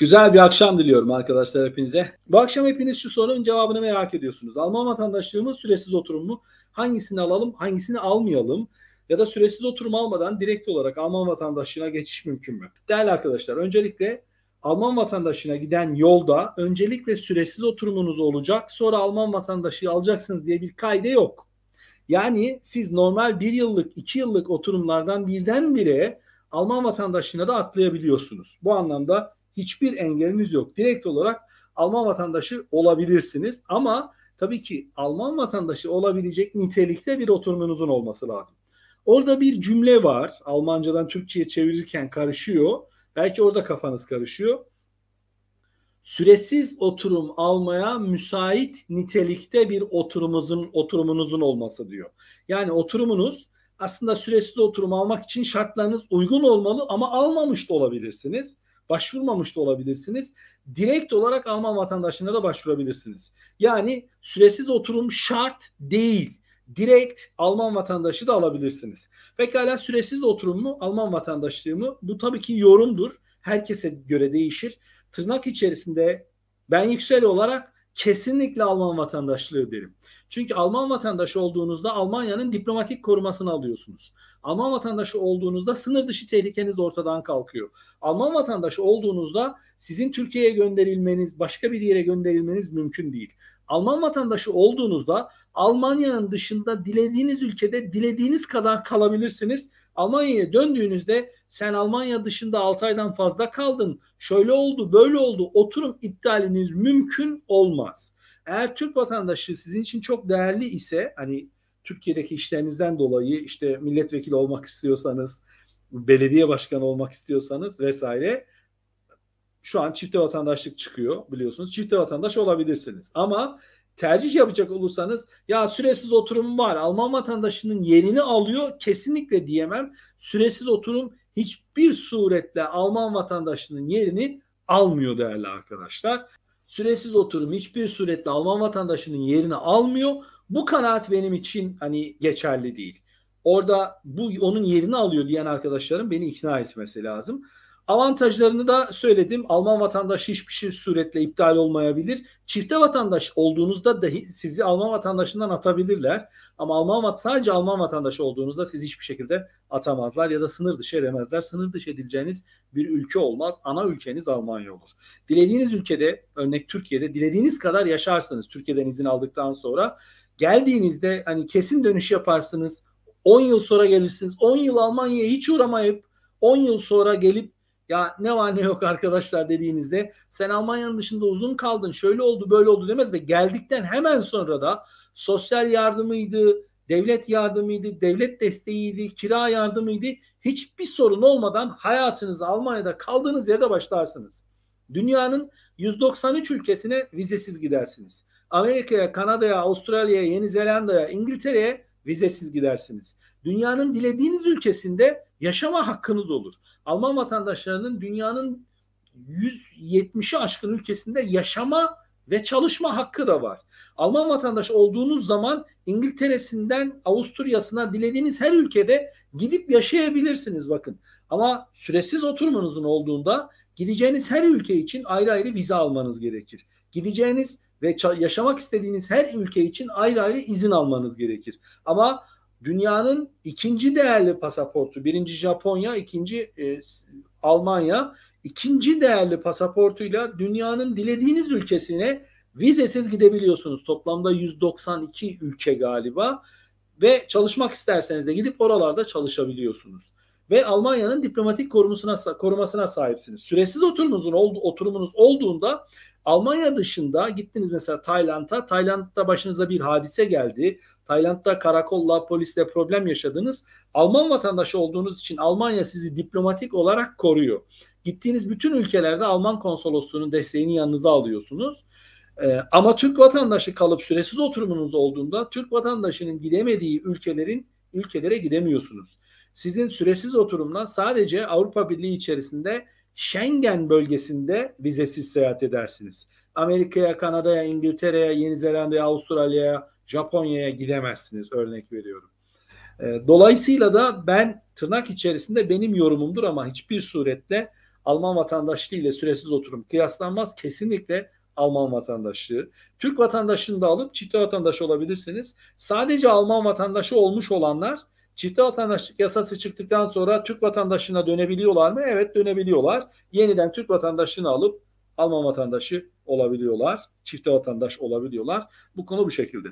Güzel bir akşam diliyorum arkadaşlar hepinize. Bu akşam hepiniz şu sorunun cevabını merak ediyorsunuz. Alman vatandaşlığı mı, süresiz oturum mu? Hangisini alalım, hangisini almayalım? Ya da süresiz oturum almadan direkt olarak Alman vatandaşlığına geçiş mümkün mü? Değerli arkadaşlar, öncelikle Alman vatandaşlığına giden yolda öncelikle süresiz oturumunuz olacak. Sonra Alman vatandaşlığı alacaksınız diye bir kayde yok. Yani siz normal bir yıllık, iki yıllık oturumlardan birdenbire Alman vatandaşlığına da atlayabiliyorsunuz. Bu anlamda hiçbir engeliniz yok. Direkt olarak Alman vatandaşı olabilirsiniz ama tabii ki Alman vatandaşı olabilecek nitelikte bir oturumunuzun olması lazım. Orada bir cümle var. Almancadan Türkçe'ye çevirirken karışıyor. Belki orada kafanız karışıyor. Süresiz oturum almaya müsait nitelikte bir oturumunuzun oturumunuzun olması diyor. Yani oturumunuz aslında süresiz oturum almak için şartlarınız uygun olmalı ama almamış da olabilirsiniz başvurmamış da olabilirsiniz. Direkt olarak Alman vatandaşlığına da başvurabilirsiniz. Yani süresiz oturum şart değil. Direkt Alman vatandaşı da alabilirsiniz. Pekala süresiz oturum mu Alman vatandaşlığı mı? Bu tabii ki yorumdur. Herkese göre değişir. Tırnak içerisinde ben yüksel olarak kesinlikle Alman vatandaşlığı derim. Çünkü Alman vatandaşı olduğunuzda Almanya'nın diplomatik korumasını alıyorsunuz. Alman vatandaşı olduğunuzda sınır dışı tehlikeniz ortadan kalkıyor. Alman vatandaşı olduğunuzda sizin Türkiye'ye gönderilmeniz, başka bir yere gönderilmeniz mümkün değil. Alman vatandaşı olduğunuzda Almanya'nın dışında dilediğiniz ülkede dilediğiniz kadar kalabilirsiniz Almanya'ya döndüğünüzde sen Almanya dışında 6 aydan fazla kaldın. Şöyle oldu, böyle oldu. Oturum iptaliniz mümkün olmaz. Eğer Türk vatandaşı sizin için çok değerli ise hani Türkiye'deki işlerinizden dolayı işte milletvekili olmak istiyorsanız, belediye başkanı olmak istiyorsanız vesaire şu an çifte vatandaşlık çıkıyor biliyorsunuz. Çifte vatandaş olabilirsiniz. Ama tercih yapacak olursanız ya süresiz oturum var Alman vatandaşının yerini alıyor kesinlikle diyemem. Süresiz oturum hiçbir suretle Alman vatandaşının yerini almıyor değerli arkadaşlar. Süresiz oturum hiçbir suretle Alman vatandaşının yerini almıyor. Bu kanaat benim için hani geçerli değil. Orada bu onun yerini alıyor diyen arkadaşlarım beni ikna etmesi lazım. Avantajlarını da söyledim. Alman vatandaşı hiçbir şey suretle iptal olmayabilir. Çifte vatandaş olduğunuzda dahi sizi Alman vatandaşından atabilirler. Ama Alman sadece Alman vatandaşı olduğunuzda sizi hiçbir şekilde atamazlar ya da sınır dışı edemezler. Sınır dışı edileceğiniz bir ülke olmaz. Ana ülkeniz Almanya olur. Dilediğiniz ülkede örnek Türkiye'de dilediğiniz kadar yaşarsınız Türkiye'den izin aldıktan sonra geldiğinizde hani kesin dönüş yaparsınız. 10 yıl sonra gelirsiniz. 10 yıl Almanya'ya hiç uğramayıp 10 yıl sonra gelip ya ne var ne yok arkadaşlar dediğinizde sen Almanya'nın dışında uzun kaldın şöyle oldu böyle oldu demez ve geldikten hemen sonra da sosyal yardımıydı, devlet yardımıydı, devlet desteğiydi, kira yardımıydı hiçbir sorun olmadan hayatınızı Almanya'da kaldığınız yerde başlarsınız. Dünyanın 193 ülkesine vizesiz gidersiniz. Amerika'ya, Kanada'ya, Avustralya'ya, Yeni Zelanda'ya, İngiltere'ye vizesiz gidersiniz. Dünyanın dilediğiniz ülkesinde yaşama hakkınız olur. Alman vatandaşlarının dünyanın 170'i aşkın ülkesinde yaşama ve çalışma hakkı da var. Alman vatandaş olduğunuz zaman İngiltere'sinden Avusturya'sına dilediğiniz her ülkede gidip yaşayabilirsiniz bakın. Ama süresiz oturmanızın olduğunda gideceğiniz her ülke için ayrı ayrı vize almanız gerekir. Gideceğiniz ve yaşamak istediğiniz her ülke için ayrı ayrı izin almanız gerekir. Ama dünyanın ikinci değerli pasaportu, birinci Japonya, ikinci e, Almanya, ikinci değerli pasaportuyla dünyanın dilediğiniz ülkesine vizesiz gidebiliyorsunuz. Toplamda 192 ülke galiba ve çalışmak isterseniz de gidip oralarda çalışabiliyorsunuz. Ve Almanya'nın diplomatik korumasına, korumasına sahipsiniz. Süresiz oturumunuz, oturumunuz olduğunda Almanya dışında gittiniz mesela Tayland'a. Tayland'da başınıza bir hadise geldi. Tayland'da karakolla, polisle problem yaşadınız. Alman vatandaşı olduğunuz için Almanya sizi diplomatik olarak koruyor. Gittiğiniz bütün ülkelerde Alman konsolosluğunun desteğini yanınıza alıyorsunuz. Ee, ama Türk vatandaşı kalıp süresiz oturumunuz olduğunda Türk vatandaşının gidemediği ülkelerin ülkelere gidemiyorsunuz. Sizin süresiz oturumla sadece Avrupa Birliği içerisinde Schengen bölgesinde vizesiz seyahat edersiniz. Amerika'ya, Kanada'ya, İngiltere'ye, Yeni Zelanda'ya, Avustralya'ya, Japonya'ya gidemezsiniz örnek veriyorum. Ee, dolayısıyla da ben tırnak içerisinde benim yorumumdur ama hiçbir suretle Alman vatandaşlığı ile süresiz oturum kıyaslanmaz. Kesinlikle Alman vatandaşlığı. Türk vatandaşını da alıp çifte vatandaş olabilirsiniz. Sadece Alman vatandaşı olmuş olanlar Çifte vatandaşlık yasası çıktıktan sonra Türk vatandaşına dönebiliyorlar mı? Evet dönebiliyorlar. Yeniden Türk vatandaşlığını alıp Alman vatandaşı olabiliyorlar. Çifte vatandaş olabiliyorlar. Bu konu bu şekilde.